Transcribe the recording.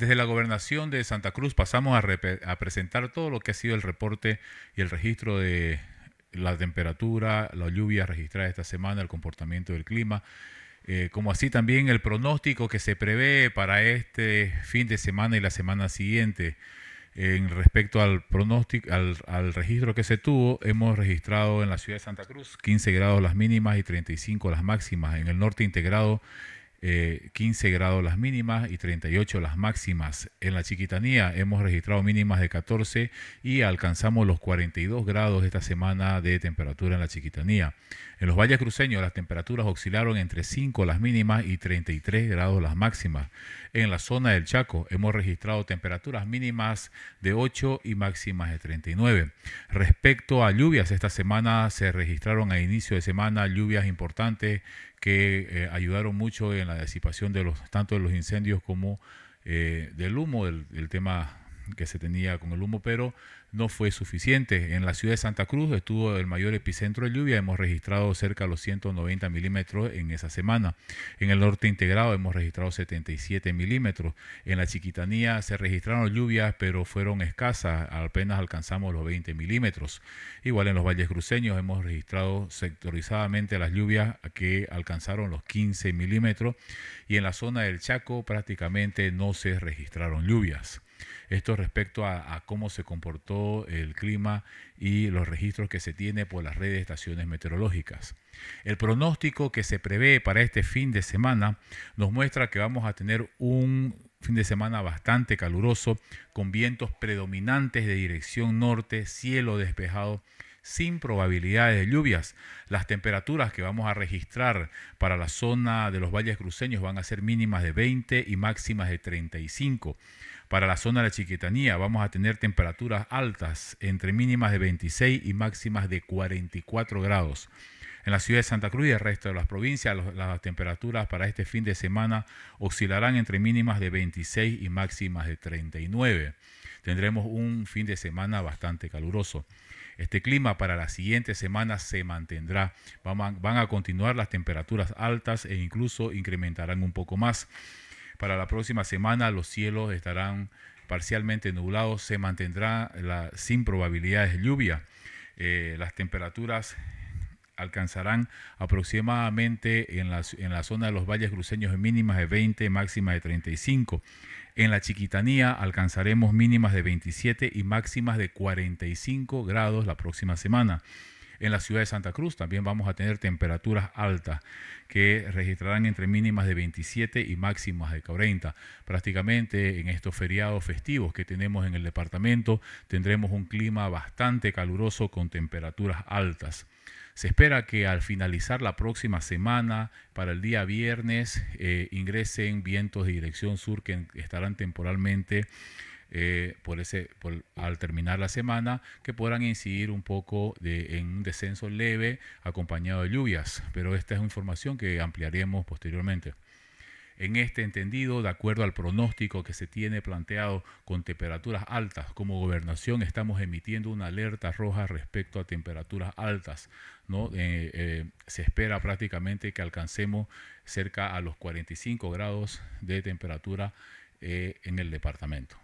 Desde la gobernación de Santa Cruz pasamos a, presentar todo lo que ha sido el reporte y el registro de la temperatura, la lluvia registrada esta semana, el comportamiento del clima, eh, como así también el pronóstico que se prevé para este fin de semana y la semana siguiente. En respecto al pronóstico, al, al, registro que se tuvo, hemos registrado en la ciudad de Santa Cruz 15 grados las mínimas y 35 las máximas. En el norte integrado 15 eh, grados las mínimas y 38 las máximas. En la Chiquitanía hemos registrado mínimas de 14 y alcanzamos los 42 grados esta semana de temperatura en la Chiquitanía. En los valles cruceños las temperaturas oscilaron entre 5 las mínimas y 33 grados las máximas. En la zona del Chaco hemos registrado temperaturas mínimas de 8 y máximas de 39. Respecto a lluvias, esta semana se registraron a inicio de semana lluvias importantes que eh, ayudaron mucho en la disipación de los, tanto de los incendios como eh, del humo, el, el, tema que se tenía con el humo, pero no fue suficiente. En la ciudad de Santa Cruz estuvo el mayor epicentro de lluvia, hemos registrado cerca de los 190 milímetros en esa semana. En el norte integrado hemos registrado 77 milímetros. En la Chiquitanía se registraron lluvias, pero fueron escasas, apenas alcanzamos los 20 milímetros. Igual en los valles cruceños hemos registrado sectorizadamente las lluvias que alcanzaron los 15 milímetros y en la zona del Chaco prácticamente no se registraron lluvias. Esto respecto a, a cómo se comportó el clima y los registros que se tiene por las redes de estaciones meteorológicas. El pronóstico que se prevé para este fin de semana nos muestra que vamos a tener un fin de semana bastante caluroso, con vientos predominantes de dirección norte, cielo despejado sin probabilidades de lluvias. Las temperaturas que vamos a registrar para la zona de los valles cruceños van a ser mínimas de 20 y máximas de 35. Para la zona de la Chiquitanía vamos a tener temperaturas altas entre mínimas de 26 y máximas de 44 grados. En la ciudad de Santa Cruz y el resto de las provincias, las temperaturas para este fin de semana oscilarán entre mínimas de 26 y máximas de 39. Tendremos un fin de semana bastante caluroso. Este clima para la siguiente semana se mantendrá. Van a, continuar las temperaturas altas e incluso incrementarán un poco más. Para la próxima semana los cielos estarán parcialmente nublados, se mantendrá la, sin probabilidades de lluvia. Eh, las temperaturas alcanzarán aproximadamente en la, en la zona de los valles cruceños mínimas de 20, máximas de 35. En la Chiquitanía alcanzaremos mínimas de 27 y máximas de 45 grados la próxima semana. En la ciudad de Santa Cruz también vamos a tener temperaturas altas que registrarán entre mínimas de 27 y máximas de 40. Prácticamente en estos feriados festivos que tenemos en el departamento tendremos un clima bastante caluroso con temperaturas altas. Se espera que al finalizar la próxima semana, para el día viernes, eh, ingresen vientos de dirección sur que estarán temporalmente eh, por ese, al terminar la semana, que podrán incidir un poco en un descenso leve acompañado de lluvias. Pero esta es información que ampliaremos posteriormente. En este entendido, de acuerdo al pronóstico que se tiene planteado con temperaturas altas, como gobernación estamos emitiendo una alerta roja respecto a temperaturas altas. ¿no? Eh, eh, se espera prácticamente que alcancemos cerca a los 45 grados de temperatura eh, en el departamento.